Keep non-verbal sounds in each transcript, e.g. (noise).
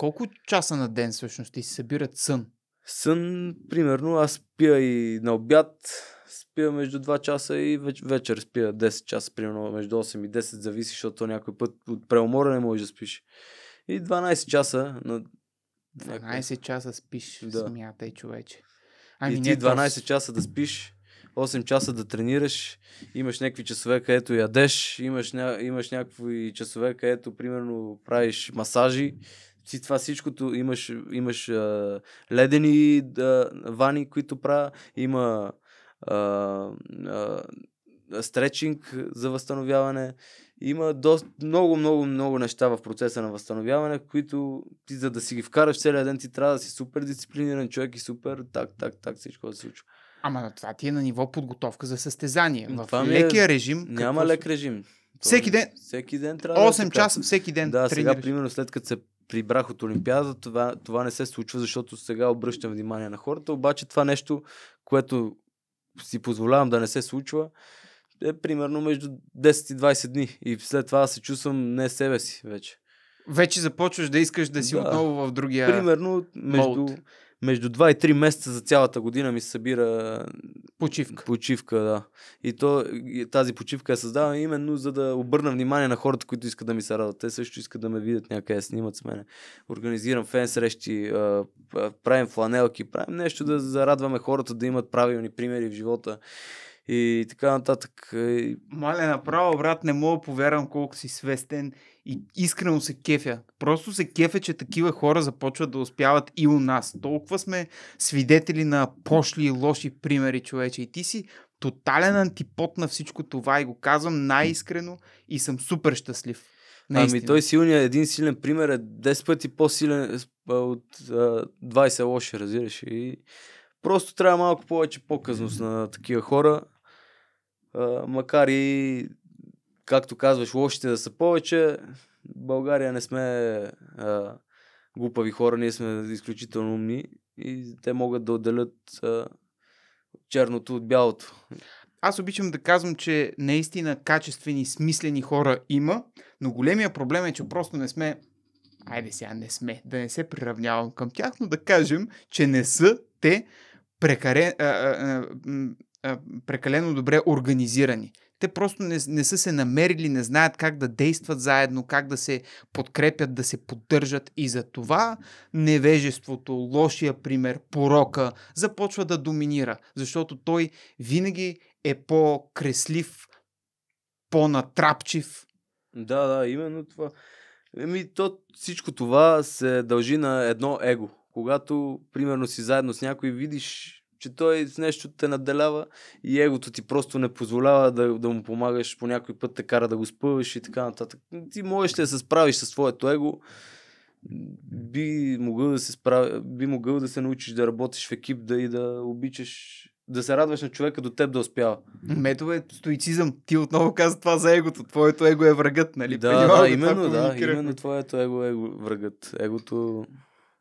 Колко часа на ден всъщност ти се събират сън? Сън, примерно, аз спя и на обяд, спя между 2 часа и веч- вечер спя 10 часа, примерно между 8 и 10, зависи, защото някой път от преумора не можеш да спиш. И 12 часа на 12 часа спиш, да. смятай човече. Ами и ти 12 е часа да спиш, 8 часа да тренираш, имаш някакви часове, където ядеш, имаш, ня... имаш някакви часове, където примерно правиш масажи, ти това всичкото имаш, имаш а, ледени а, вани, които правя, има а, а, стречинг за възстановяване. Има доста, много, много, много неща в процеса на възстановяване, които ти за да си ги вкараш целият ден, ти трябва да си супер дисциплиниран човек и супер так, так, так, всичко да се случва. Ама това ти е на ниво подготовка за състезание. В е лекия е... режим. Няма какво... лек режим. Всеки ден. Всеки ден трябва. 8 да е часа всеки ден. Да, тренираш. сега, примерно, след като се прибрах от Олимпиада, това, това не се случва, защото сега обръщам внимание на хората, обаче това нещо, което си позволявам да не се случва, е примерно между 10 и 20 дни. И след това се чувствам не себе си вече. Вече започваш да искаш да си да. отново в другия. Примерно, между. Молд между 2 и 3 месеца за цялата година ми се събира почивка. Почивка, да. И то, тази почивка я създавам именно за да обърна внимание на хората, които искат да ми се радват. Те също искат да ме видят някъде, снимат с мене. Организирам фен срещи, правим фланелки, правим нещо да зарадваме хората да имат правилни примери в живота и така нататък. Мале, направо, брат, не мога да повярвам колко си свестен и искрено се кефя. Просто се кефя, че такива хора започват да успяват и у нас. Толкова сме свидетели на пошли и лоши примери, човече. И ти си тотален антипод на всичко това и го казвам най-искрено и съм супер щастлив. Ами, Наистина. Ами той силният, един силен пример е 10 пъти по-силен е, е, от 20 лоши, разбираш. И просто трябва малко повече показност на такива хора а, макар и, както казваш, лошите да са повече, България не сме а, глупави хора, ние сме изключително умни и те могат да отделят а, черното от бялото. Аз обичам да казвам, че наистина качествени, смислени хора има, но големия проблем е, че просто не сме. Айде сега не сме, да не се приравнявам към тях, но да кажем, че не са те прекаре... а, а, а, а, прекалено добре организирани. Те просто не, не са се намерили, не знаят как да действат заедно, как да се подкрепят, да се поддържат. И за това невежеството, лошия пример, порока започва да доминира, защото той винаги е по-креслив, по-натрапчив. Да, да, именно това. Еми, то, всичко това се дължи на едно его. Когато, примерно, си заедно с някой, видиш че той с нещо те наделява и егото ти просто не позволява да, да му помагаш, по някой път те кара да го спъваш и така нататък. Ти можеш ли да се справиш със своето его, би могъл да се справи, би могъл да се научиш да работиш в екип, да и да обичаш да се радваш на човека до теб да успява. Метове ами стоицизъм. Ти отново каза това за егото. Твоето его е врагът, нали? Да, да, именно, да, именно твоето его е врагът. Егото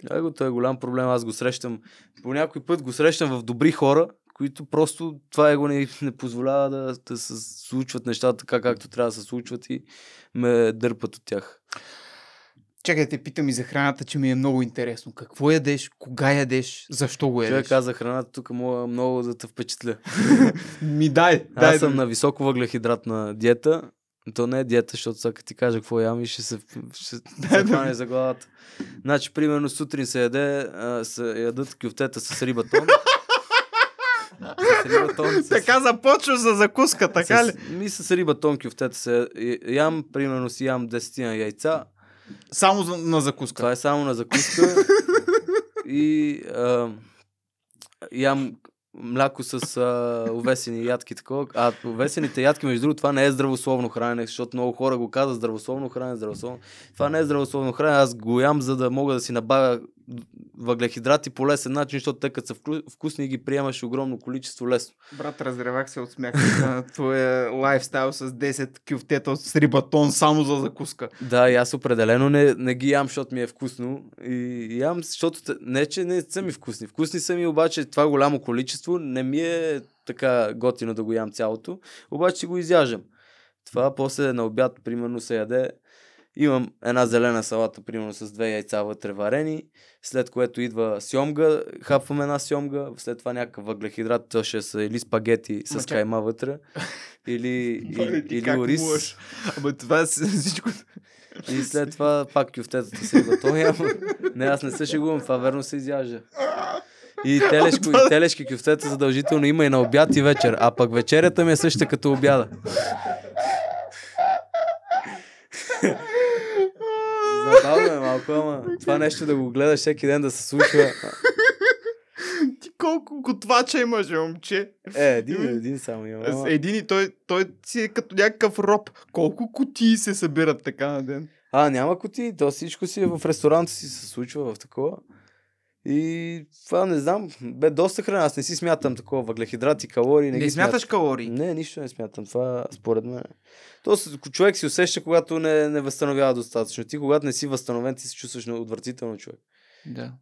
Гледай го, той е голям проблем. Аз го срещам. По някой път го срещам в добри хора, които просто това его не, не позволява да, да се случват нещата така, както трябва да се случват и ме дърпат от тях. Чакай да те питам и за храната, че ми е много интересно. Какво ядеш, кога ядеш, защо го ядеш? Човек каза храната, тук мога много да те впечатля. (laughs) ми дай, дай. Аз съм на високо въглехидратна диета. То не е диета, защото сега ти кажа какво ям и ще се, ще, (laughs) се хване за главата. Значи, примерно, сутрин се яде, а, се ядат кюфтета с рибатон. (laughs) с с... Така започва за закуска, така с, ли? Ми с рибатон кюфтета се ям, примерно си ям десетина яйца. Само на закуска? Това е само на закуска. (laughs) и а, ям мляко с а, увесени ядки. Такова. А увесените ядки, между другото, това не е здравословно хранене, защото много хора го казват здравословно хранене, здравословно. Това не е здравословно хранене. Аз го ям, за да мога да си набавя въглехидрати по лесен начин, защото те като са вкусни ги приемаш огромно количество лесно. Брат, разревах се от смях на твоя лайфстайл с 10 кюфтета с рибатон само за закуска. Да, и аз определено не, не ги ям, защото ми е вкусно. И ям, защото не, че не са ми вкусни. Вкусни са ми, обаче това голямо количество не ми е така готино да го ям цялото. Обаче си го изяжам. Това после на обяд, примерно, се яде Имам една зелена салата, примерно с две яйца вътре варени, след което идва сьомга, хапвам една сьомга, след това някакъв въглехидрат, то ще са или спагети с Мача. кайма вътре, или, и, (laughs) или, ориз. Ама това е всичко. И след това пак кюфтетата се идва. Той няма. Не, аз не се шегувам, това верно се изяжда. И телешко, и телешки кюфтета задължително има и на обяд и вечер. А пък вечерята ми е същата като обяда. (laughs) Забавно е малко, ама (laughs) значи- това нещо да го гледаш всеки ден да се случва. Ти колко готвача имаш, момче? Е, един, един само има. Един и той, той си е като някакъв роб. Колко кутии се събират така на ден? А, няма кутии, то всичко си е в ресторанта си се случва в такова. И това не знам, бе доста храна. Аз не си смятам такова въглехидрати, калории. Не, не ги смяташ смят... калории? Не, нищо не смятам. Това според мен. То човек си усеща, когато не, не възстановява достатъчно. Ти, когато не си възстановен, ти се чувстваш отвратително човек. Да.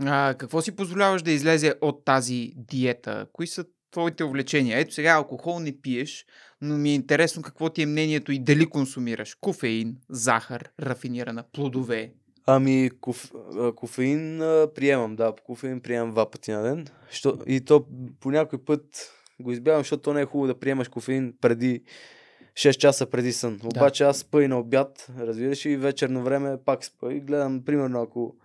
А, какво си позволяваш да излезе от тази диета? Кои са твоите увлечения? Ето сега алкохол не пиеш, но ми е интересно какво ти е мнението и дали консумираш кофеин, захар, рафинирана, плодове, Ами, коф... кофеин приемам, да. Кофеин приемам два пъти на ден. Що... И то по някой път го избягвам, защото то не е хубаво да приемаш кофеин преди 6 часа преди сън. Да. Обаче аз спа и на обяд, разбираш, и вечерно време пак спа и гледам, примерно, ако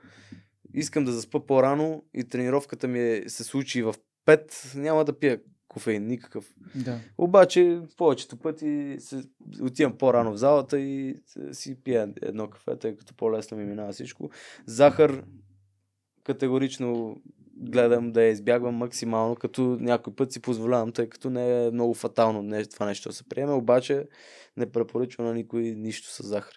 искам да заспа по-рано и тренировката ми е, се случи в 5, няма да пия кофеин никакъв. Да. Обаче повечето пъти се, отивам по-рано в залата и си пия едно кафе, тъй като по-лесно ми минава всичко. Захар категорично гледам да я избягвам максимално, като някой път си позволявам, тъй като не е много фатално не, това нещо да се приеме, обаче не препоръчвам на никой нищо с захар.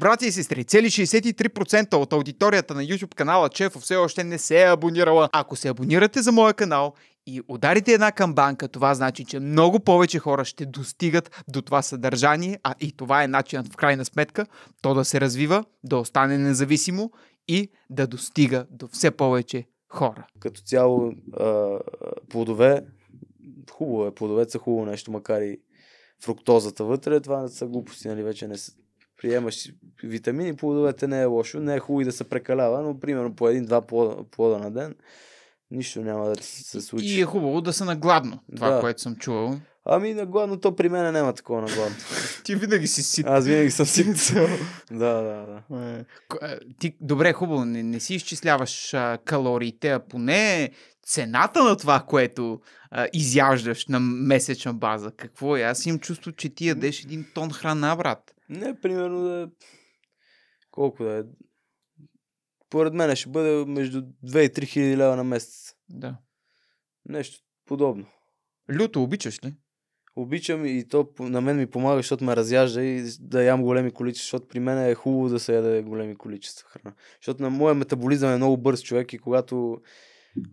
Брати и сестри, цели 63% от аудиторията на YouTube канала Чефо все още не се е абонирала. Ако се абонирате за моя канал и ударите една камбанка, това значи, че много повече хора ще достигат до това съдържание, а и това е начинът в крайна сметка то да се развива, да остане независимо и да достига до все повече хора. Като цяло плодове, хубаво е, плодове са хубаво нещо, макар и фруктозата вътре, това са глупости, нали вече не са приемаш витамини, плодовете не е лошо, не е хубаво и да се прекалява, но примерно по един-два плода, плода на ден нищо няма да се случи. И е хубаво да са нагладно, това, да. което съм чувал. Ами нагладно, то при мен няма такова нагладно. (laughs) ти винаги си сит. Аз винаги съм сит. (laughs) да, да, да. Е, е, ти, добре, хубаво, не, не си изчисляваш а, калориите, а поне цената на това, което а, изяждаш на месечна база. Какво е? Аз им чувство, че ти ядеш един тон храна, брат. Не, примерно да... Е, колко да е? Според мен ще бъде между 2 и 3 хиляди лева на месец. Да. Нещо подобно. Люто обичаш ли? Обичам и то на мен ми помага, защото ме разяжда и да ям големи количества, защото при мен е хубаво да се яде големи количества храна. Защото на моя метаболизъм е много бърз човек и когато,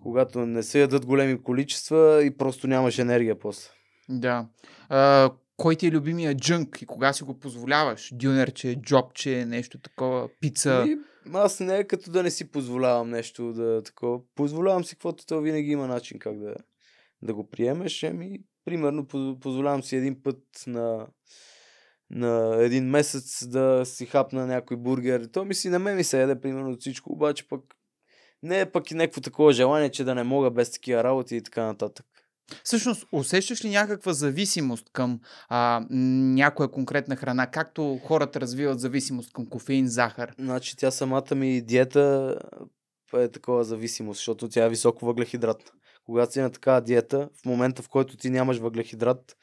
когато не се ядат големи количества и просто нямаш енергия после. Да. А, кой ти е любимия джънк и кога си го позволяваш? Дюнерче, джобче, нещо такова, пица. И ами, аз не е като да не си позволявам нещо да е такова. Позволявам си каквото то винаги има начин как да, да го приемеш. Еми, примерно, позволявам си един път на, на един месец да си хапна някой бургер. То ми си на мен ми се яде примерно всичко, обаче пък не е пък и някакво такова желание, че да не мога без такива работи и така нататък. Всъщност, усещаш ли някаква зависимост към а, някоя конкретна храна, както хората развиват зависимост към кофеин, захар? Значи тя самата ми диета е такова зависимост, защото тя е високо въглехидратна. Когато си на такава диета, в момента в който ти нямаш въглехидрат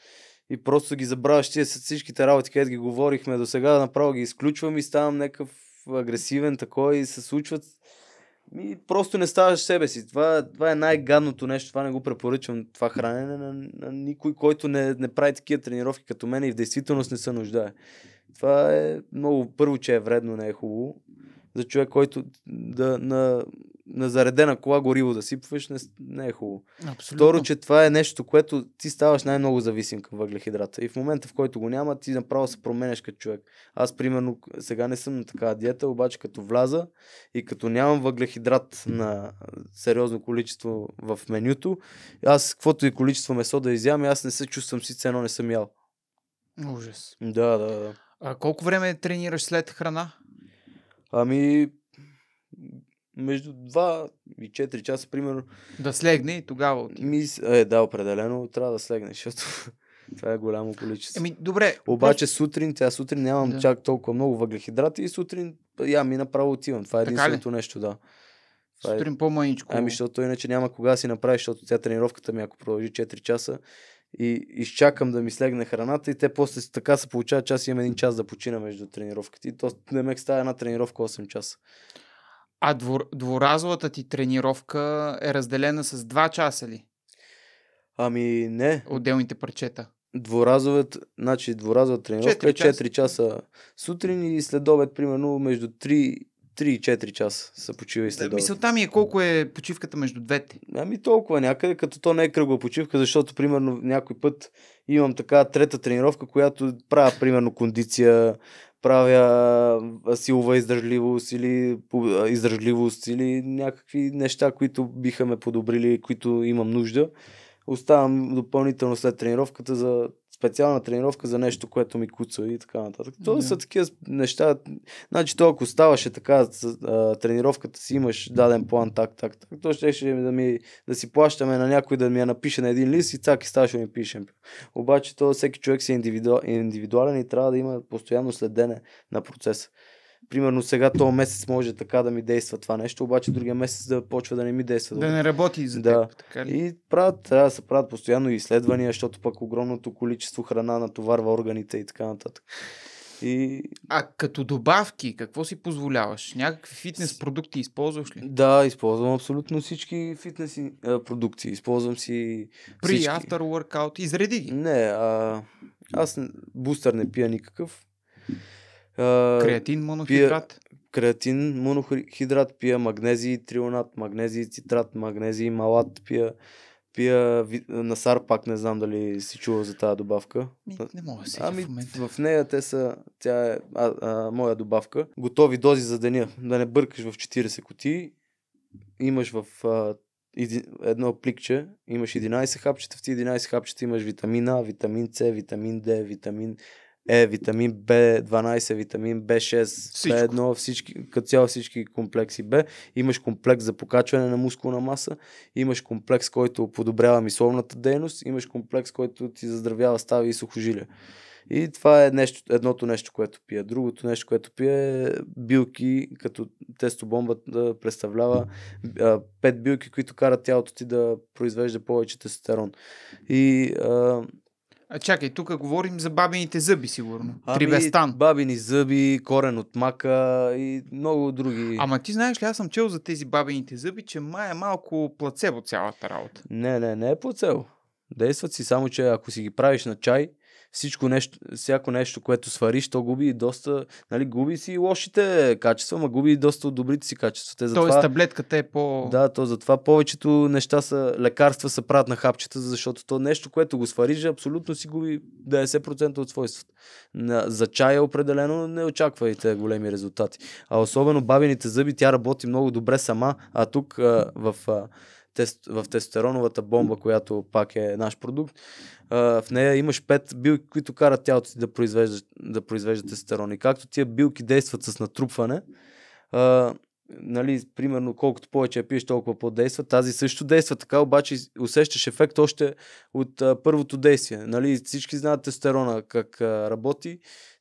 и просто ги забравяш тия с всичките работи, където ги говорихме до сега, направо ги изключвам и ставам някакъв агресивен такой и се случват ми, просто не ставаш себе си. Това, това е най-гадното нещо. Това не го препоръчвам. Това хранене на, на никой, който не, не прави такива тренировки като мен и в действителност не се нуждае. Това е много първо, че е вредно, не е хубаво. За човек, който да, на на заредена кола гориво да сипваш, не, не е хубаво. Абсолютно. Второ, че това е нещо, което ти ставаш най-много зависим към въглехидрата. И в момента, в който го няма, ти направо се променеш като човек. Аз, примерно, сега не съм на такава диета, обаче като вляза и като нямам въглехидрат на сериозно количество в менюто, аз каквото и количество месо да изям, аз не се чувствам си цено, не съм ял. Ужас. Да, да, да. А колко време тренираш след храна? Ами, между 2 и 4 часа, примерно. Да слегне и тогава. Мис... Е, да, определено трябва да слегне, защото (laughs) това е голямо количество. Еми, добре. Обаче просто... сутрин, тя сутрин нямам да. чак толкова много въглехидрати и сутрин я ми направо отивам. Това е единственото нещо, да. Това е- сутрин е... по-маничко. Ами, защото иначе няма кога да си направиш, защото тя тренировката ми, ако продължи 4 часа, и изчакам да ми слегне храната и те после така се получава, че аз имам един час да почина между тренировките. И то не ме става една тренировка 8 часа. А двор, дворазовата ти тренировка е разделена с два часа ли? Ами не. Отделните парчета. Дворазовът, значи дворазова тренировка 4 е 4 часа. часа сутрин и след обед, примерно, между 3 3 и 4 часа са почива и след да, Мисълта ми е колко е почивката между двете. Ами толкова някъде, като то не е кръгла почивка, защото примерно някой път имам така трета тренировка, която правя примерно кондиция, правя силова издържливост или издържливост или някакви неща, които биха ме подобрили, които имам нужда. Оставам допълнително след тренировката за специална тренировка за нещо, което ми куца и така нататък. То yeah. са такива неща. Значи, то ако ставаше така, а, тренировката си имаш даден план, так, так, так, то ще, ще да, ми, да си плащаме на някой да ми я напише на един лист и цак и ставаше ми пишем. Обаче, то всеки човек си е индивиду... индивидуален и трябва да има постоянно следене на процеса примерно сега този месец може така да ми действа това нещо, обаче другия месец да почва да не ми действа. Да, да не работи за да. теб. Така ли? И правят, трябва да се правят постоянно изследвания, защото пък огромното количество храна натоварва органите и така нататък. И... А като добавки, какво си позволяваш? Някакви фитнес продукти използваш ли? Да, използвам абсолютно всички фитнес продукти. Използвам си При всички. after workout, изреди ги. Не, а... аз бустър не пия никакъв креатин монохидрат? Пия, креатин монохидрат, пия магнезий трионат, магнезий цитрат, магнезий малат, пия пия насар, пак не знам дали си чува за тази добавка. Ми, не мога да се ами, в момента. В нея те са, тя е а, а, моя добавка. Готови дози за деня. Да не бъркаш в 40 кутии. Имаш в а, едно пликче, имаш 11 хапчета, в ти 11 хапчета имаш витамин А, витамин С, витамин Д, витамин е, витамин B12, витамин B6, все едно всички, като цяло всички комплекси Б. Имаш комплекс за покачване на мускулна маса, имаш комплекс, който подобрява мисловната дейност, имаш комплекс, който ти заздравява стави и сухожилия. И това е нещо, едното нещо, което пия. Другото нещо, което пие е билки, като тестобомба да представлява а, пет билки, които карат тялото ти да произвежда повече тестостерон. И а, а чакай, тук говорим за бабините зъби, сигурно. Ами, Трибестан. Бабини зъби, корен от мака и много други. Ама ти знаеш ли, аз съм чел за тези бабините зъби, че май е малко плацебо цялата работа. Не, не, не е плацебо. Действат си, само че ако си ги правиш на чай, всичко нещо, всяко нещо, което свариш, то губи доста, нали, губи си лошите качества, ма губи и доста от добрите си качества. Те затова, Тоест таблетката е по... Да, то затова повечето неща са, лекарства са правят на хапчета, защото то нещо, което го свариш, абсолютно си губи 90% от свойствата. За чая определено не очаквайте големи резултати. А особено бабините зъби, тя работи много добре сама, а тук а, в а, тест, в тестостероновата бомба, която пак е наш продукт, в нея имаш пет билки, които карат тялото ти да произвежда, да произвежда тестостерон. И както тия билки действат с натрупване, нали, примерно колкото повече я пиеш, толкова по-действа. Тази също действа така, обаче усещаш ефект още от а, първото действие. Нали, всички знаят тестерона как а, работи.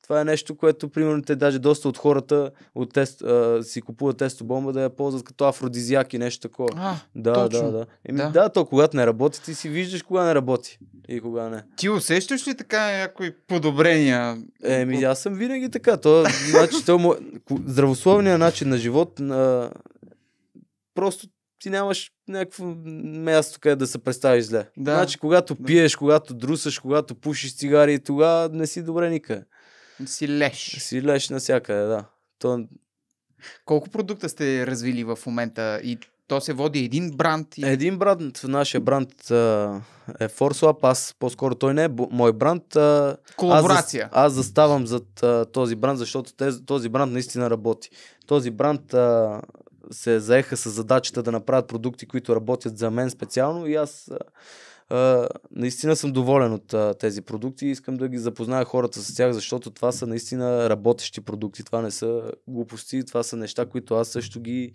Това е нещо, което примерно те даже доста от хората от тест, а, си купуват тестобомба да я ползват като афродизиак и нещо такова. А, да, точно. да, да. Еми, да. да, то когато не работи, ти си виждаш кога не работи и кога не. Ти усещаш ли така някои подобрения? Еми, аз съм винаги така. То, значи, то, здравословният начин на живот а... просто ти нямаш някакво място, къде да се представиш зле. Да. Значи, когато пиеш, когато друсаш, когато пушиш цигари, тогава не си добре никъде. Си леш. Си леш навсякъде, да. То... Колко продукта сте развили в момента и то се води един бранд? И... Един бранд, нашия бранд е Forswap, аз по-скоро той не е мой бранд. Колаборация. Аз, аз заставам зад този бранд, защото този бранд наистина работи. Този бранд се заеха с задачата да направят продукти, които работят за мен специално и аз а, наистина съм доволен от а, тези продукти и искам да ги запозная хората с тях, защото това са наистина работещи продукти. Това не са глупости, това са неща, които аз също ги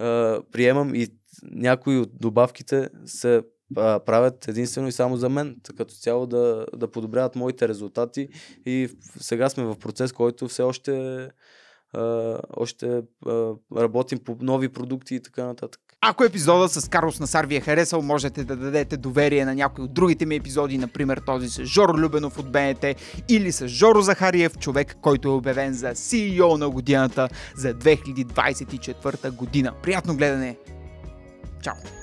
а, приемам и някои от добавките се а, правят единствено и само за мен, като цяло да, да подобряват моите резултати и сега сме в процес, който все още, а, още а, работим по нови продукти и така нататък. Ако епизода с Карлос Насар ви е харесал, можете да дадете доверие на някои от другите ми епизоди, например този с Жоро Любенов от БНТ или с Жоро Захариев, човек, който е обявен за CEO на годината за 2024 година. Приятно гледане! Чао!